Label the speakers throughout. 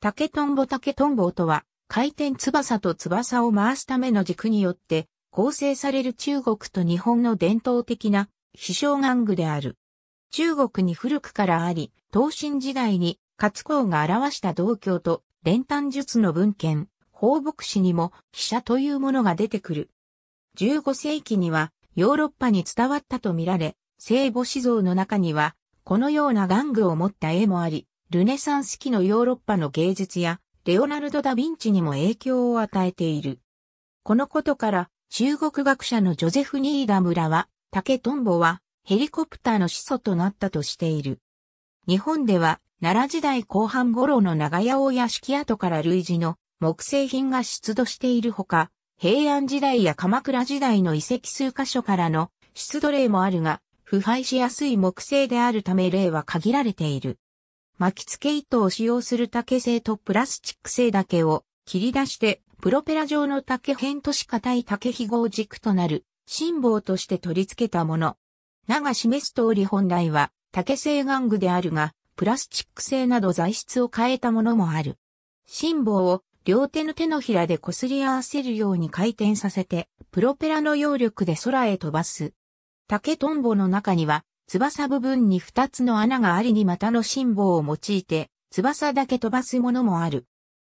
Speaker 1: 竹とんぼ竹とんぼとは、回転翼と翼を回すための軸によって構成される中国と日本の伝統的な飛翔玩具である。中国に古くからあり、東晋時代に活光が表した道教と練炭術の文献、放牧師にも飛車というものが出てくる。15世紀にはヨーロッパに伝わったとみられ、聖母子像の中にはこのような玩具を持った絵もあり、ルネサンス期のヨーロッパの芸術や、レオナルド・ダ・ヴィンチにも影響を与えている。このことから、中国学者のジョゼフ・ニーダ村は、竹トンボは、ヘリコプターの始祖となったとしている。日本では、奈良時代後半頃の長屋大屋敷跡から類似の木製品が出土しているほか、平安時代や鎌倉時代の遺跡数箇所からの出土例もあるが、腐敗しやすい木製であるため例は限られている。巻き付け糸を使用する竹製とプラスチック製だけを切り出して、プロペラ状の竹片とし硬い竹ひごを軸となる、辛抱として取り付けたもの。名が示す通り本来は竹製玩具であるが、プラスチック製など材質を変えたものもある。辛抱を両手の手のひらで擦り合わせるように回転させて、プロペラの揚力で空へ飛ばす。竹トンボの中には、翼部分に2つの穴がありに股の辛抱を用いて、翼だけ飛ばすものもある。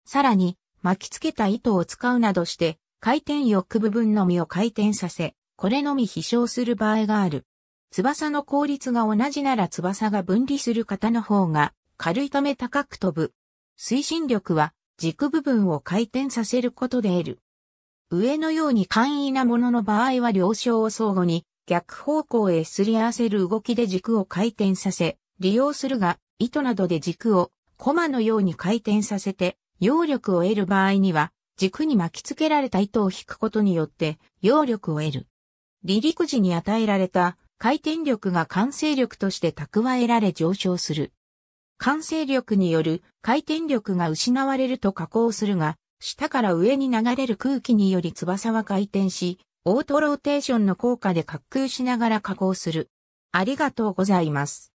Speaker 1: さらに、巻きつけた糸を使うなどして、回転翼部分のみを回転させ、これのみ飛翔する場合がある。翼の効率が同じなら翼が分離する方の方が軽いため高く飛ぶ。推進力は軸部分を回転させることで得る。上のように簡易なものの場合は両承を相互に逆方向へすり合わせる動きで軸を回転させ、利用するが、糸などで軸をコマのように回転させて、揚力を得る場合には、軸に巻き付けられた糸を引くことによって、揚力を得る。離陸時に与えられた回転力が完成力として蓄えられ上昇する。完成力による回転力が失われると下降するが、下から上に流れる空気により翼は回転し、オートローテーションの効果で滑空しながら加工する。ありがとうございます。